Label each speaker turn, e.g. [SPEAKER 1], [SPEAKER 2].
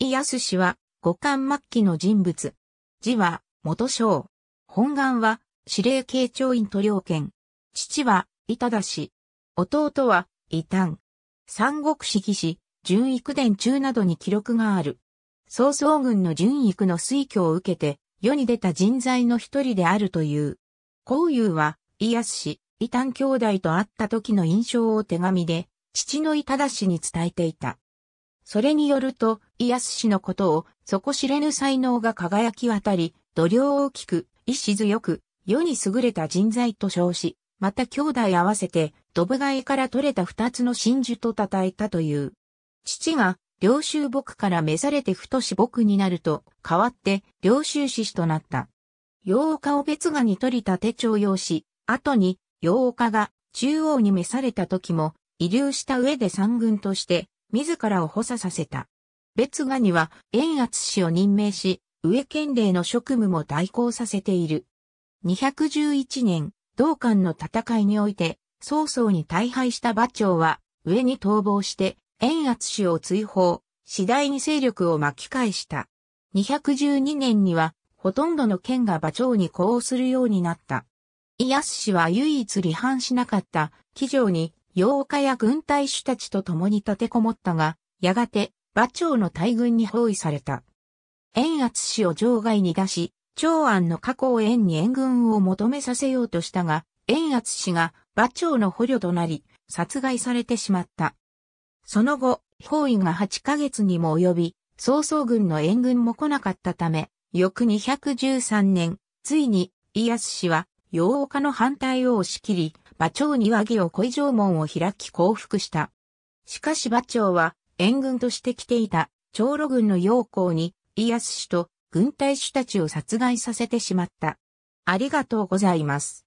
[SPEAKER 1] 井康氏は、五冠末期の人物。字は、元将。本願は、司令系長院都領権。父は、伊田氏。弟は、伊丹。三国志氏。士、育伝中などに記録がある。曹操軍の純育の推挙を受けて、世に出た人材の一人であるという。孔融は、伊ス氏、伊丹兄弟と会った時の印象を手紙で、父の伊忠氏に伝えていた。それによると、ス氏のことを、底知れぬ才能が輝き渡り、度量大きく、意志強く、世に優れた人材と称し、また兄弟合わせて、ドブ貝から取れた二つの真珠と称えたという。父が、領州僕から召されて太し僕になると、変わって、領収志士となった。洋岡を別がに取り立て徴用し、後に、洋岡が中央に召された時も、遺留した上で三軍として、自らを補佐させた。別賀には、円厚氏を任命し、上県令の職務も代行させている。211年、同館の戦いにおいて、曹操に大敗した馬長は、上に逃亡して、円厚氏を追放、次第に勢力を巻き返した。212年には、ほとんどの県が馬長に呼応するようになった。イ安氏は唯一離反しなかった、騎乗に、洋日や軍隊主たちと共に立てこもったが、やがて、馬長の大軍に包囲された。円圧氏を場外に出し、長安の過去を円に援軍を求めさせようとしたが、円圧氏が馬長の捕虜となり、殺害されてしまった。その後、包囲が8ヶ月にも及び、曹操軍の援軍も来なかったため、翌213年、ついに、家康氏は、洋岡の反対を押し切り、馬長に和議を恋城門を開き降伏した。しかし馬長は、援軍として来ていた長老軍の陽光に家康氏と軍隊主たちを殺害させてしまった。ありがとうございます。